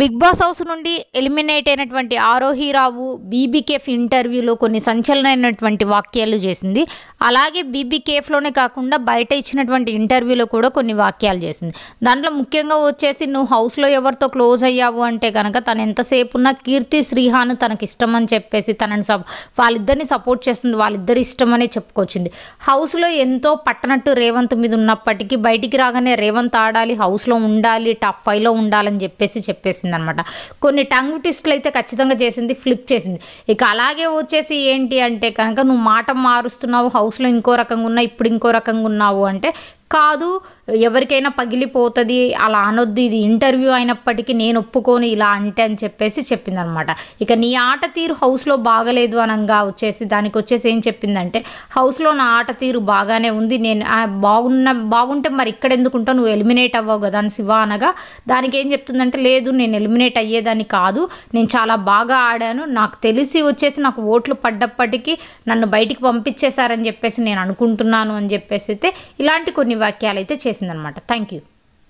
big boss house నుండి eliminate అయినటువంటి ఆరోహిరావు బీబీకేఫ్ ఇంటర్వ్యూలో కొన్ని సంచలనమైనటువంటి వాక్యాలు చేసింది అలాగే బీబీకేఫ్లోనే కాకుండా బయట ఇచ్చినటువంటి ఇంటర్వ్యూలో కూడా కొన్ని వాక్యాలు చేసింది దాంట్లో ముఖ్యంగా వచ్చేసి నువ్వు హౌస్లో ఎవరితో క్లోజ్ అయ్యావు అంటే కనుక తను ఎంతసేపు ఉన్నా కీర్తి శ్రీహాను తనకి ఇష్టం అని చెప్పేసి తనని స వాళ్ళిద్దరిని సపోర్ట్ చేస్తుంది వాళ్ళిద్దరి ఇష్టమనే చెప్పుకొచ్చింది హౌస్లో ఎంతో పట్టనట్టు రేవంత్ మీద ఉన్నప్పటికీ బయటికి రాగానే రేవంత్ ఆడాలి హౌస్లో ఉండాలి టఫ్ ఫైవ్లో ఉండాలని చెప్పేసి చెప్పేసి చేసింది అనమాట కొన్ని టంగ్ ట్విస్ట్లు అయితే ఖచ్చితంగా చేసింది ఫ్లిప్ చేసింది ఇక అలాగే వచ్చేసి ఏంటి అంటే కనుక నువ్వు మాట మారుస్తున్నావు హౌస్లో ఇంకో రకంగా ఉన్నావు ఇప్పుడు ఇంకో రకంగా ఉన్నావు అంటే కాదు ఎవరికైనా పగిలిపోతుంది అలా అనొద్దు ఇది ఇంటర్వ్యూ అయినప్పటికీ నేను ఒప్పుకొని ఇలా అంటే అని చెప్పేసి చెప్పింది అనమాట ఇక నీ ఆట తీరు హౌస్లో బాగలేదు అనంగా వచ్చేసి దానికి వచ్చేసి ఏం చెప్పిందంటే హౌస్లో నా ఆట తీరు బాగానే ఉంది నేను బాగున్న బాగుంటే మరి ఇక్కడ ఎందుకుంటా నువ్వు ఎలిమినేట్ అవ్వవు కదా అని శివ అనగా దానికి ఏం చెప్తుందంటే లేదు నేను ఎలిమినేట్ అయ్యేదాన్ని కాదు నేను చాలా బాగా ఆడాను నాకు తెలిసి వచ్చేసి నాకు ఓట్లు పడ్డప్పటికీ నన్ను బయటికి పంపించేశారని చెప్పేసి నేను అనుకుంటున్నాను అని చెప్పేసి అయితే ఇలాంటి కొన్ని వాక్యాలు అయితే చేసిందనమాట థ్యాంక్ యూ